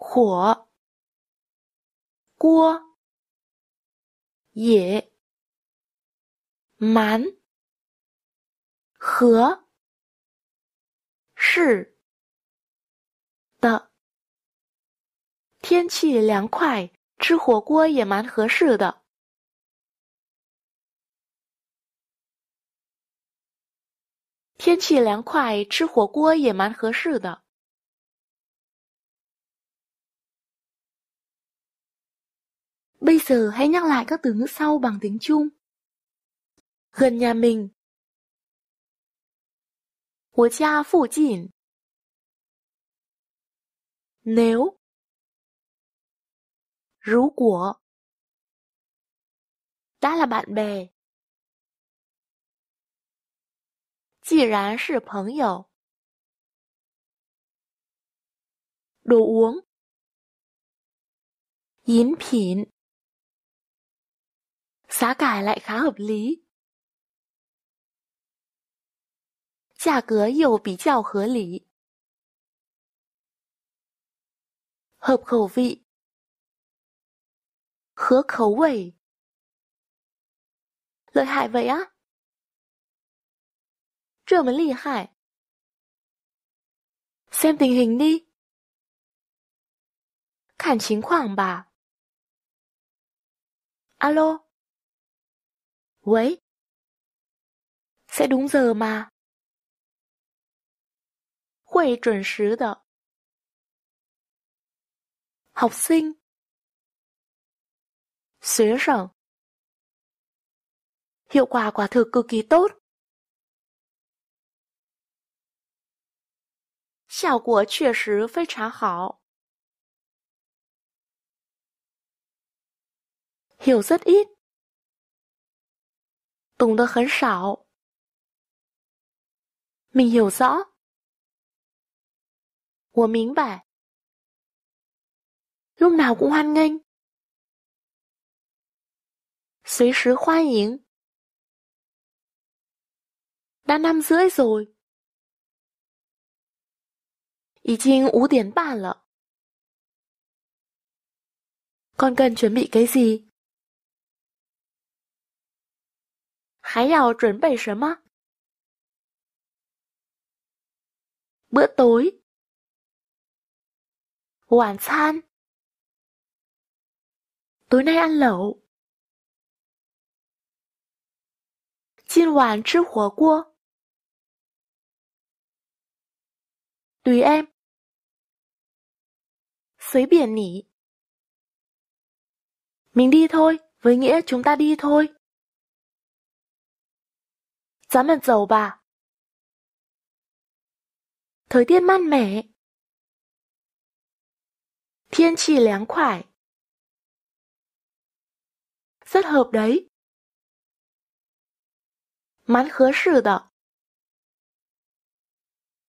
火锅也蛮合适。的天气凉快，吃火锅也蛮合适的。天气凉快，吃火锅也蛮合适的。Bây giờ hãy nhắc lại các từ ngữ sau bằng tiếng Trung. Gần nhà mình. Quốc gia phụ chỉnh. Nếu. Rú của. Đã là bạn bè. 既然是朋友. Đồ uống. Yến phỉn giá cả lại khá hợp lý. giá hợp lý, hợp khẩu vị khẩu vị, lợi hại vậy á? lì 这么厉害 xem tình hình đi 看情况吧 alo Quế. Sẽ đúng giờ mà. 会准时的。học sinh 学生 hiệu quả quả thực cực kỳ tốt. Hiệu quả 确实非常好. Hiểu rất ít. 懂得很少。Mình hiểu rõ. 我明白. Lúc nào cũng hoan nghênh. 随时欢迎. Đã năm rưỡi rồi. 已经五点半了。Con cần chuẩn bị cái gì? 还要准备什么？bữa tối 晚餐 tối nay ăn lẩu Xin hoàn chứ hỏa cua Tùy em Xấy biển nỉ Mình đi thôi, với nghĩa chúng ta đi thôi 咱们走吧。特点曼美，天气凉快，适合 đ 蛮合适的。